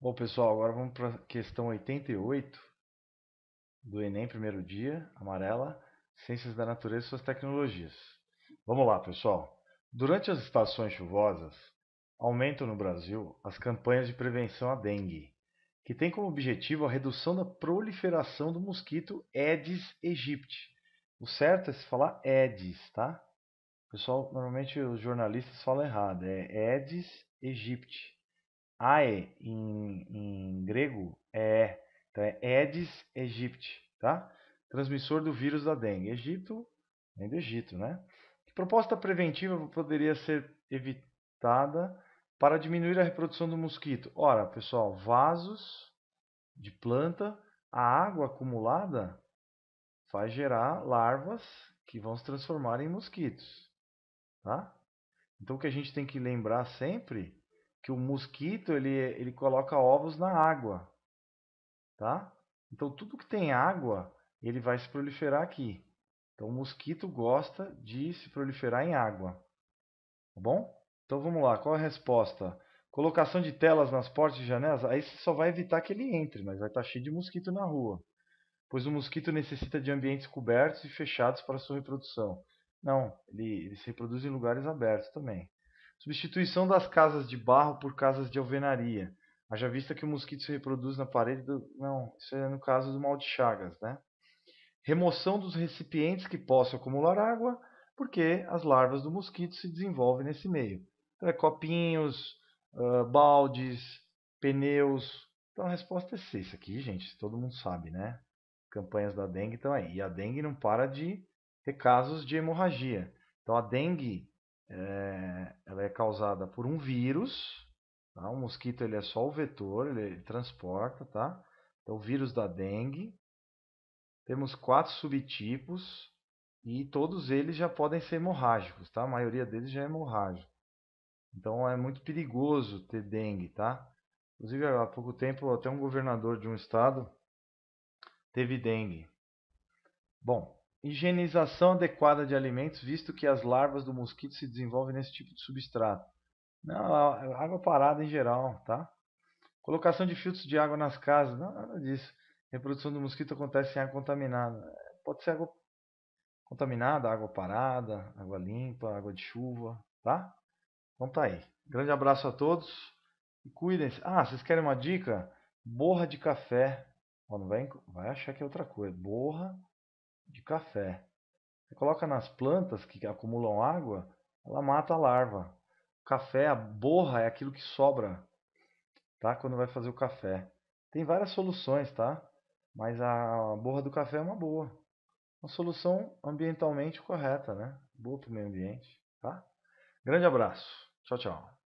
Bom, pessoal, agora vamos para a questão 88 do Enem, primeiro dia, amarela, Ciências da Natureza e suas tecnologias. Vamos lá, pessoal. Durante as estações chuvosas, aumentam no Brasil as campanhas de prevenção à dengue, que tem como objetivo a redução da proliferação do mosquito Aedes aegypti. O certo é se falar Aedes, tá? pessoal, normalmente os jornalistas falam errado, é Aedes aegypti. Ae, ah, é. em, em grego, é. Então é Edis aegypti, tá? Transmissor do vírus da dengue. Egito, vem do Egito, né? Que proposta preventiva poderia ser evitada para diminuir a reprodução do mosquito? Ora, pessoal, vasos de planta, a água acumulada vai gerar larvas que vão se transformar em mosquitos, tá? Então o que a gente tem que lembrar sempre que o mosquito ele, ele coloca ovos na água, tá? Então tudo que tem água ele vai se proliferar aqui. Então o mosquito gosta de se proliferar em água, tá bom? Então vamos lá, qual a resposta? Colocação de telas nas portas e janelas, aí você só vai evitar que ele entre, mas vai estar tá cheio de mosquito na rua. Pois o mosquito necessita de ambientes cobertos e fechados para sua reprodução. Não, ele, ele se reproduz em lugares abertos também. Substituição das casas de barro por casas de alvenaria. Haja vista que o mosquito se reproduz na parede do... Não, isso é no caso do mal de Chagas, né? Remoção dos recipientes que possam acumular água, porque as larvas do mosquito se desenvolvem nesse meio. Então, é copinhos, uh, baldes, pneus. Então, a resposta é C. Isso aqui, gente, todo mundo sabe, né? Campanhas da dengue estão aí. E a dengue não para de ter casos de hemorragia. Então, a dengue é, ela é causada por um vírus. Tá? O mosquito ele é só o vetor, ele, ele transporta, tá? Então, o vírus da dengue. Temos quatro subtipos e todos eles já podem ser hemorrágicos, tá? A maioria deles já é hemorrágico. Então, é muito perigoso ter dengue, tá? Inclusive, há pouco tempo, até um governador de um estado teve dengue. Bom, Higienização adequada de alimentos, visto que as larvas do mosquito se desenvolvem nesse tipo de substrato. Não, água parada em geral, tá? Colocação de filtros de água nas casas, não, nada disso. Reprodução do mosquito acontece em água contaminada. Pode ser água contaminada, água parada, água limpa, água de chuva, tá? Então tá aí. Grande abraço a todos e cuidem-se. Ah, vocês querem uma dica? Borra de café. Ó, não vai, vai achar que é outra coisa. Borra de café. Você coloca nas plantas que acumulam água, ela mata a larva. O café, a borra é aquilo que sobra, tá? Quando vai fazer o café. Tem várias soluções, tá? Mas a borra do café é uma boa. Uma solução ambientalmente correta, né? Boa para o meio ambiente, tá? Grande abraço. Tchau, tchau.